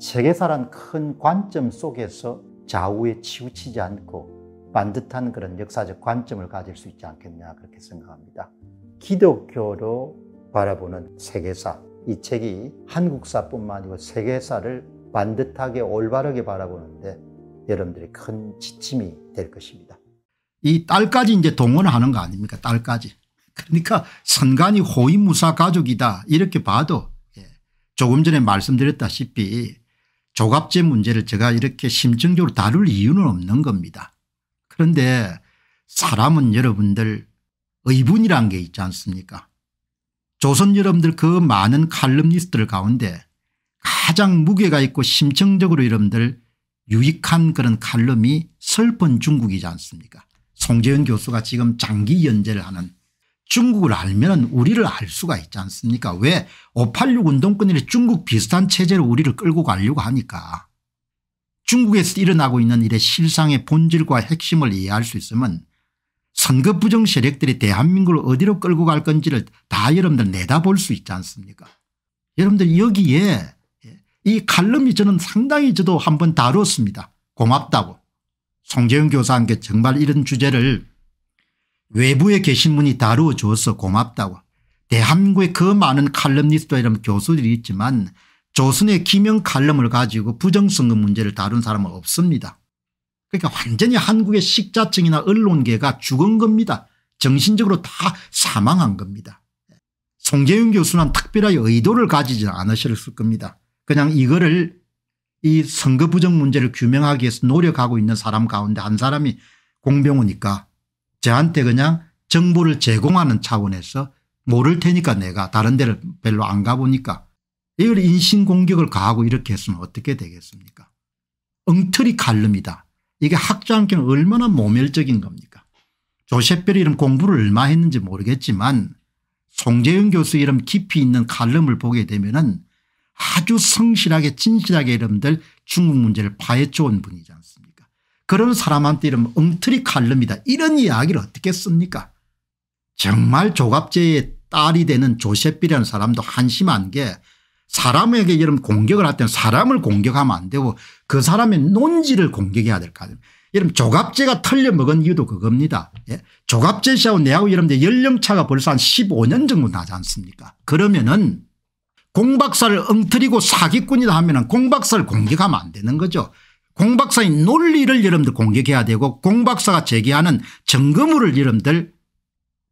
세계사란 큰 관점 속에서 좌우에 치우치지 않고 반듯한 그런 역사적 관점을 가질 수 있지 않겠냐 그렇게 생각합니다. 기독교로 바라보는 세계사 이 책이 한국사뿐만 아니고 세계사를 반듯하게 올바르게 바라보는데 여러분들이 큰 지침이 될 것입니다. 이 딸까지 이제 동원하는 거 아닙니까 딸까지. 그러니까 선관이 호위무사 가족이다 이렇게 봐도 예, 조금 전에 말씀드렸다시피 조갑제 문제를 제가 이렇게 심층적으로 다룰 이유는 없는 겁니다. 그런데 사람은 여러분들 의분이란 게 있지 않습니까 조선 여러분들 그 많은 칼럼니스트들 가운데 가장 무게가 있고 심층적으로 여러분들 유익한 그런 칼럼이 설번 중국이지 않습니까 송재현 교수가 지금 장기 연재를 하는 중국을 알면 우리를 알 수가 있지 않습니까 왜 586운동권이 중국 비슷한 체제로 우리를 끌고 가려고 하니까 중국에서 일어나고 있는 일의 실상의 본질과 핵심을 이해할 수 있으면 선거 부정 세력들이 대한민국을 어디로 끌고 갈 건지를 다 여러분들 내다볼 수 있지 않습니까 여러분들 여기에 이 칼럼이 저는 상당히 저도 한번 다뤘습니다 고맙다고 송재훈 교사 함께 정말 이런 주제를 외부에 계신 분이 다루어줘서 고맙다고 대한민국에 그 많은 칼럼니스트와 이런 교수들이 있지만 조선의 기명 칼럼을 가지고 부정선거 문제를 다룬 사람은 없습니다. 그러니까 완전히 한국의 식자층이나 언론계가 죽은 겁니다. 정신적으로 다 사망한 겁니다. 송재윤 교수는 특별하게 의도를 가지지 않으셨을 겁니다. 그냥 이거를 이 선거 부정 문제를 규명하기 위해서 노력하고 있는 사람 가운데 한 사람이 공병호니까 저한테 그냥 정보를 제공하는 차원에서 모를 테니까 내가 다른 데를 별로 안 가보니까 이걸 인신공격을 가하고 이렇게 했으면 어떻게 되겠습니까 엉터리 칼럼이다. 이게 학자한테는 얼마나 모멸적인 겁니까 조셉별 이름 공부를 얼마 했는지 모르겠지만 송재윤 교수 이름 깊이 있는 칼럼을 보게 되면 은 아주 성실하게 진실하게 이름들 중국 문제를 파헤쳐온 분이지 않습니까 그런 사람한테 이러면 엉터리 칼럼이다 이런 이야기를 어떻게 씁니까 정말 조갑제의 딸이 되는 조셉비라는 사람도 한심한 게 사람에게 이런 공격을 할 때는 사람을 공격하면 안 되고 그 사람의 논지를 공격해야 될거 아닙니까 여러분 조갑제가 털려먹은 이유도 그겁니다. 예? 조갑제 씨하고 내하고 여러분들 연령차가 벌써 한 15년 정도 나지 않습니까 그러면은 공박사를 엉터리고 사기꾼이다 하면 은 공박사를 공격하면 안 되는 거죠. 공박사의 논리를 여러분들 공격해야 되고 공박사가 제기하는 점검물을 여러분들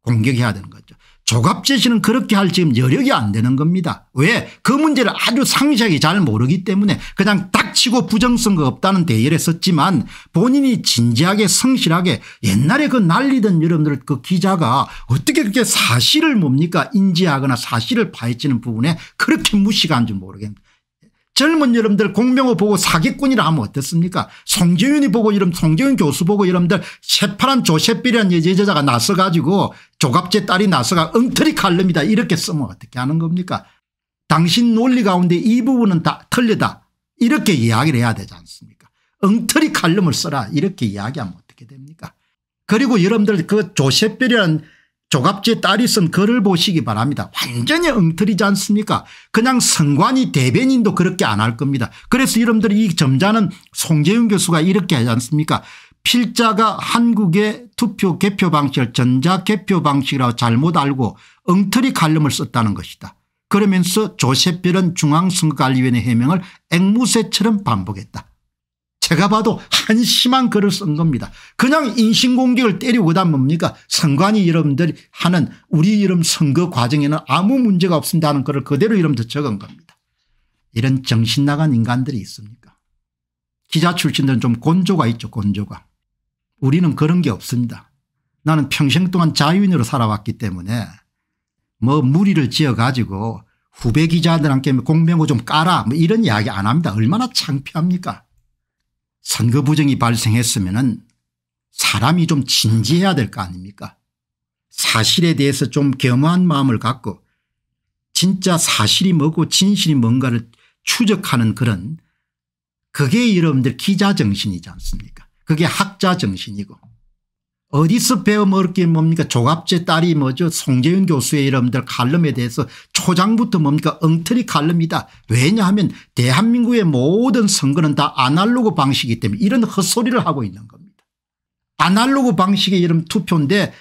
공격해야 되는 거죠. 조갑제시는 그렇게 할 지금 여력이 안 되는 겁니다. 왜? 그 문제를 아주 상세하게 잘 모르기 때문에 그냥 닥치고 부정성거 없다는 대의를 썼지만 본인이 진지하게 성실하게 옛날에 그 날리던 여러분들 그 기자가 어떻게 그렇게 사실을 뭡니까 인지하거나 사실을 파헤치는 부분에 그렇게 무시가 한 줄 모르겠는데 젊은 여러분들 공명호 보고 사기꾼이라 하면 어떻습니까 송재윤이 보고 이런 송재윤 교수 보고 여러분들 새파란 조셉비라는 여자가 예, 나서 가지고 조갑제 딸이 나서가 엉터리 칼럼이다 이렇게 쓰면 어떻게 하는 겁니까 당신 논리 가운데 이 부분은 다 틀리다 이렇게 이야기를 해야 되지 않습니까 엉터리 칼럼을 써라 이렇게 이야기하면 어떻게 됩니까 그리고 여러분들 그 조셉비라는 조갑지 딸이 쓴 글을 보시기 바랍니다. 완전히 엉터리지 않습니까 그냥 선관이 대변인도 그렇게 안 할 겁니다. 그래서 여러분들이 이 점자는 송재윤 교수가 이렇게 하지 않습니까 필자가 한국의 투표 개표 방식을 전자 개표 방식이라고 잘못 알고 엉터리 갈럼을 썼다는 것이다. 그러면서 조셉별은 중앙선거관리위원회 해명을 앵무새처럼 반복했다. 제가 봐도 한심한 글을 쓴 겁니다. 그냥 인신공격을 때리고 그다음 뭡니까 선관위 여러분들이 하는 우리 이름 선거 과정에는 아무 문제가 없습니다는 하 글을 그대로 이름 적은 겁니다. 이런 정신나간 인간들이 있습니까 기자 출신들은 좀 곤조가 있죠 곤조가. 우리는 그런 게 없습니다. 나는 평생 동안 자유인으로 살아왔기 때문에 뭐 무리를 지어 가지고 후배 기자들한테 공명호 좀 까라 뭐 이런 이야기 안 합니다. 얼마나 창피합니까 선거 부정이 발생했으면 사람이 좀 진지해야 될 거 아닙니까 사실에 대해서 좀 겸허한 마음을 갖고 진짜 사실이 뭐고 진실이 뭔가를 추적하는 그런 그게 여러분들 기자 정신이지 않습니까 그게 학자 정신이고 어디서 배워 먹을 게 뭡니까 조갑제 딸이 뭐죠 송재윤 교수의 이름들 칼럼에 대해서 초장부터 뭡니까 엉터리 칼럼이다 왜냐하면 대한민국의 모든 선거는 다 아날로그 방식이기 때문에 이런 헛소리를 하고 있는 겁니다. 아날로그 방식의 이름 투표인데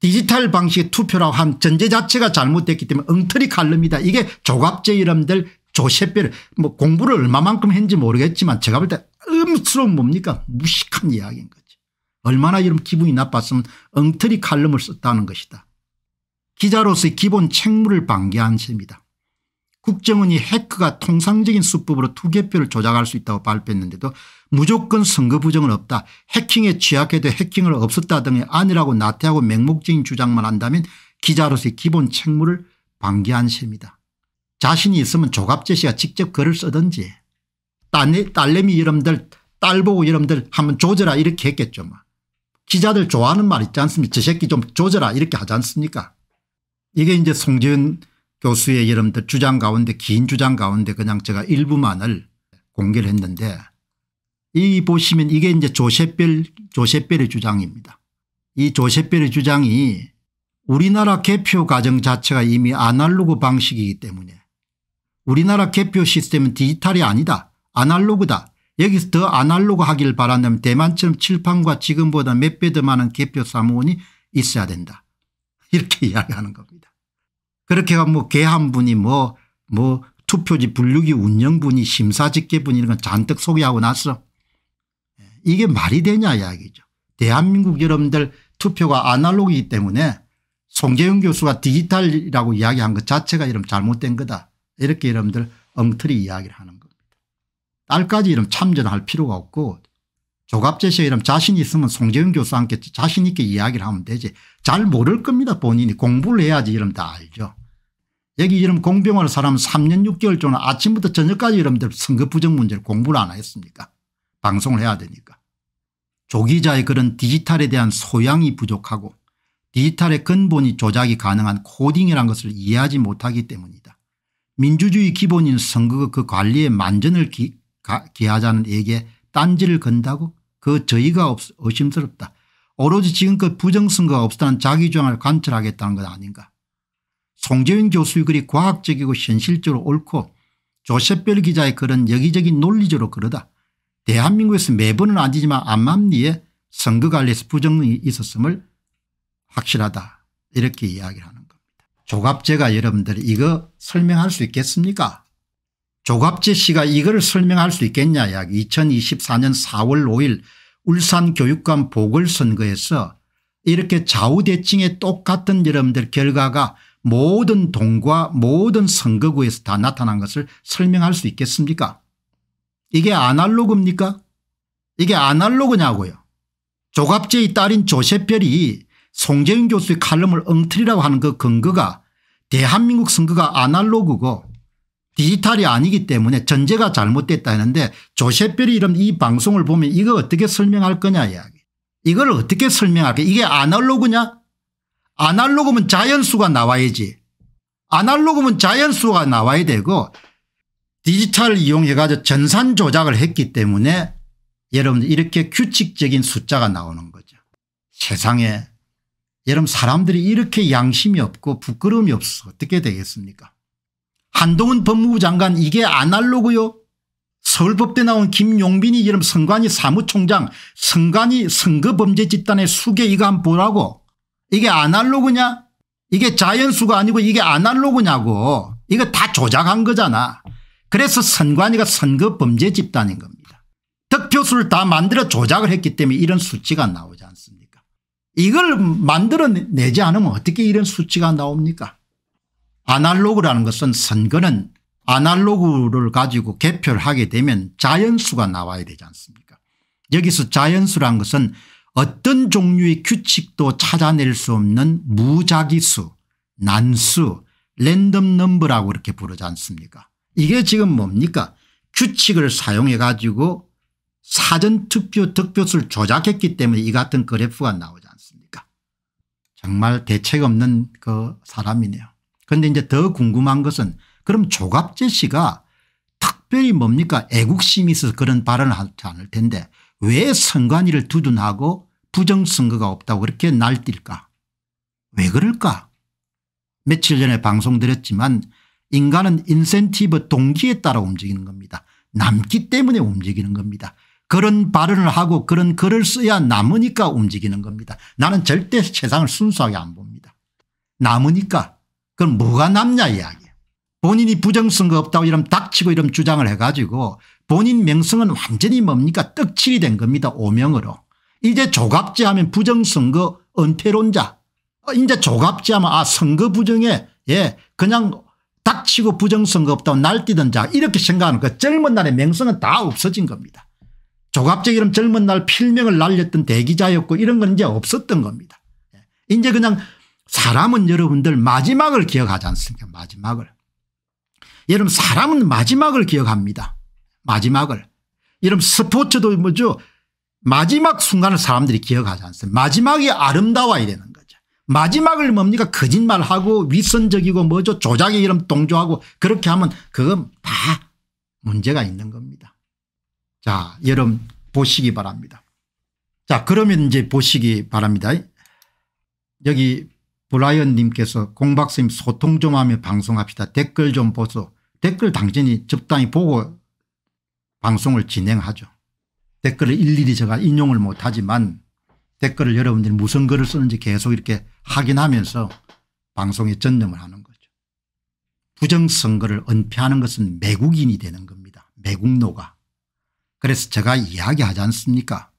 디지털 방식의 투표라고 한 전제 자체가 잘못됐기 때문에 엉터리 칼럼이다 이게 조갑제 이름들 조세별 뭐 공부를 얼마만큼 했는지 모르겠지만 제가 볼 때 음스러운 뭡니까 무식한 이야기인 거죠. 얼마나 이런 기분이 나빴으면 엉터리 칼럼을 썼다는 것이다. 기자로서의 기본 책무를 방기한 셈이다. 국정원이 해크가 통상적인 수법으로 투개표를 조작할 수 있다고 발표했는데도 무조건 선거 부정은 없다. 해킹에 취약해도 해킹을 없었다 등의 아니라고 나태하고 맹목적인 주장만 한다면 기자로서의 기본 책무를 방기한 셈이다. 자신이 있으면 조갑재 씨가 직접 글을 쓰든지 딸내, 딸내미 여러분들 딸보고 여러분들 한번 조져라 이렇게 했겠죠. 막. 뭐. 기자들 좋아하는 말 있지 않습니까 저 새끼 좀 조져라 이렇게 하지 않습니까 이게 이제 송지은 교수의 여러분들 주장 가운데 긴 주장 가운데 그냥 제가 일부만을 공개를 했는데 이 보시면 이게 이제 조셉별조셉별의 주장입니다. 이조셉별의 주장이 우리나라 개표 과정 자체가 이미 아날로그 방식이기 때문에 우리나라 개표 시스템은 디지털이 아니다. 아날로그다. 여기서 더 아날로그하길 바란다면 대만처럼 칠판과 지금보다 몇 배 더 많은 개표 사무원이 있어야 된다. 이렇게 이야기하는 겁니다. 그렇게 하면 뭐개한 분이 뭐뭐 뭐 투표지 분류기 운영분이 심사집계분 이런 건 잔뜩 소개하고 나서 이게 말이 되냐 이야기죠. 대한민국 여러분들 투표가 아날로그이기 때문에 송재윤 교수가 디지털이라고 이야기한 것 자체가 이런 잘못된 거다. 이렇게 여러분들 엉터리 이야기를 하는 딸까지 이름 참전할 필요가 없고 조갑재 씨의 이름 자신 있으면 송재윤 교수한테 자신 있게 이야기를 하면 되지 잘 모를 겁니다 본인이 공부를 해야지 이름 다 알죠. 여기 이름 공병할 사람 3년 6개월 전안 아침부터 저녁까지 이름들 선거 부정 문제를 공부를 안 하겠습니까 방송을 해야 되니까. 조기자의 그런 디지털에 대한 소양이 부족하고 디지털의 근본이 조작이 가능한 코딩이란 것을 이해하지 못하기 때문이다. 민주주의 기본인 선거그 관리에 만전을 기, 기하자는 에게 딴지를 건다고 그 저의가 없, 의심스럽다. 오로지 지금껏 그 부정선거가 없었다는 자기 주장을 관철하겠다는 것 아닌가. 송재윤 교수의 글이 과학적이고 현실적으로 옳고 조셉별 기자의 글은 여기저기 논리적으로 그러다. 대한민국에서 매번은 아니지만 암암리에 선거 관리에서 부정이 있었음을 확실하다 이렇게 이야기를 하는 겁니다. 조갑제가 여러분들 이거 설명할 수 있겠습니까 조갑재 씨가 이걸 설명할 수 있겠냐 약 2024년 4월 5일 울산 교육감 보궐선거에서 이렇게 좌우대칭의 똑같은 여러분들 결과가 모든 동과 모든 선거구에서 다 나타난 것을 설명할 수 있겠습니까 이게 아날로그입니까 이게 아날로그냐고요 조갑재의 딸인 조세별이 송재윤 교수의 칼럼을 엉터리라고 하는 그 근거가 대한민국 선거가 아날로그고 디지털이 아니기 때문에 전제가 잘못됐다 했는데 조셉별이 이런 이 방송을 보면 이거 어떻게 설명할 거냐 이야기. 이걸 어떻게 설명할까 이게 아날로그냐 아날로그면 자연수가 나와야지 아날로그면 자연수가 나와야 되고 디지털 을 이용해 가지고 전산 조작을 했기 때문에 여러분들 이렇게 규칙적인 숫자가 나오는 거죠. 세상에 여러분 사람들이 이렇게 양심이 없고 부끄러움이 없어 어떻게 되겠습니까 한동훈 법무부 장관 이게 아날로그요. 서울법대 나온 김용빈이 이름 선관위 사무총장 선관위 선거범죄 집단의 수계 이거 한번 보라고. 이게 아날로그냐? 이게 자연수가 아니고 이게 아날로그냐고. 이거 다 조작한 거잖아. 그래서 선관위가 선거범죄 집단인 겁니다. 득표수를 다 만들어 조작을 했기 때문에 이런 수치가 나오지 않습니까? 이걸 만들어내지 않으면 어떻게 이런 수치가 나옵니까? 아날로그라는 것은 선거는 아날로그를 가지고 개표를 하게 되면 자연수가 나와야 되지 않습니까 여기서 자연수란 것은 어떤 종류의 규칙도 찾아낼 수 없는 무작위수 난수 랜덤 넘버라고 이렇게 부르지 않습니까 이게 지금 뭡니까 규칙을 사용해 가지고 사전투표 득표수를 조작했기 때문에 이 같은 그래프가 나오지 않습니까 정말 대책 없는 그 사람이네요. 그런데 이제 더 궁금한 것은 그럼 조갑재 씨가 특별히 뭡니까 애국심이 있어서 그런 발언을 하지 않을 텐데 왜 선관위를 두둔하고 부정선거가 없다고 그렇게 날뛸까 왜 그럴까 며칠 전에 방송드렸지만 인간은 인센티브 동기에 따라 움직이는 겁니다. 남기 때문에 움직이는 겁니다. 그런 발언을 하고 그런 글을 써야 남으니까 움직이는 겁니다. 나는 절대 세상을 순수하게 안 봅니다. 남으니까 그건 뭐가 남냐 이야기예요. 본인이 부정선거 없다고 이런 닥치고 이런 주장을 해가지고 본인 명성은 완전히 뭡니까 떡칠이 된 겁니다. 오명으로. 이제 조갑제 하면 부정선거 은폐론자 어, 이제 조갑제 하면 아 선거 부정에 예 그냥 닥치고 부정선거 없다고 날뛰던 자 이렇게 생각하는 그 젊은 날의 명성은 다 없어진 겁니다. 조갑제 이름 젊은 날 필명을 날렸던 대기자였고 이런 건 이제 없었던 겁니다. 예, 이제 그냥 사람은 여러분들 마지막을 기억하지 않습니까 마지막을. 여러분 사람은 마지막을 기억합니다. 마지막을. 여러분 스포츠도 뭐죠 마지막 순간을 사람들이 기억하지 않습니까 마지막이 아름다워야 되는 거죠. 마지막을 뭡니까 거짓말하고 위선적이고 뭐죠 조작에 이런 동조하고 그렇게 하면 그건 다 문제가 있는 겁니다. 자 여러분 보시기 바랍니다. 자 그러면 이제 보시기 바랍니다. 여기 브라이언 님께서 공박사님 소통 좀 하며 방송합시다. 댓글 좀 보소. 댓글 당신이 적당히 보고 방송을 진행하죠. 댓글을 일일이 제가 인용을 못하지만 댓글을 여러분들이 무슨 글을 쓰는지 계속 이렇게 확인하면서 방송에 전념을 하는 거죠. 부정선거를 은폐하는 것은 매국인이 되는 겁니다. 매국노가. 그래서 제가 이야기하지 않습니까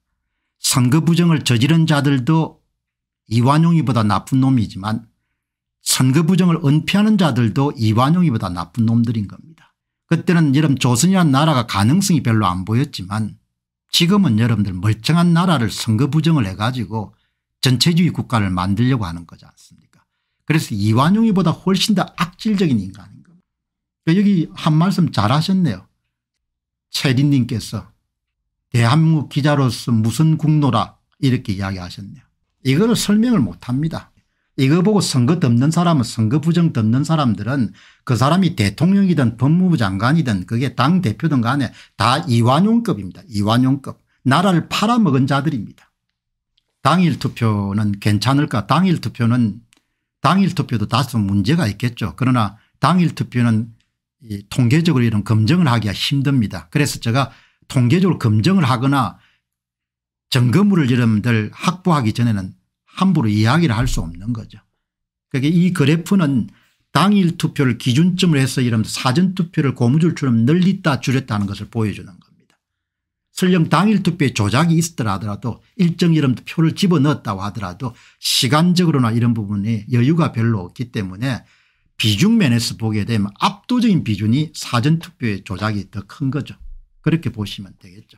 선거 부정을 저지른 자들도 이완용이보다 나쁜 놈이지만 선거 부정을 은폐하는 자들도 이완용이보다 나쁜 놈들인 겁니다. 그때는 여러분 조선이란 나라가 가능성이 별로 안 보였지만 지금은 여러분들 멀쩡한 나라를 선거 부정을 해가지고 전체주의 국가를 만들려고 하는 거지 않습니까 그래서 이완용이보다 훨씬 더 악질적인 인간인 겁니다. 그러니까 여기 한 말씀 잘하셨네요. 최린님께서 대한민국 기자로서 무슨 국노라 이렇게 이야기하셨네요. 이거를 설명을 못합니다. 이거 보고 선거 덮는 사람은 선거 부정 덮는 사람들은 그 사람이 대통령이든 법무부 장관이든 그게 당대표든 간에 다 이완용급입니다. 이완용급. 나라를 팔아먹은 자들입니다. 당일 투표는 괜찮을까 당일 투표는 당일 투표도 다소 문제가 있겠죠. 그러나 당일 투표는 통계적으로 이런 검증을 하기가 힘듭니다. 그래서 제가 통계적으로 검증을 하거나 점검물을 여러분들 확보하기 전에는 함부로 이야기를 할 수 없는 거죠. 그게이 그래프는 당일 투표를 기준점으로 해서 이런 사전투표를 고무줄처럼 늘리다 줄였다 는 것을 보여주는 겁니다. 설령 당일 투표에 조작이 있었더라 하더라도 일정 이런 표를 집어넣었다고 하더라도 시간적으로나 이런 부분이 여유가 별로 없기 때문에 비중면에서 보게 되면 압도적인 비중이 사전투표의 조작이 더 큰 거죠. 그렇게 보시면 되겠죠.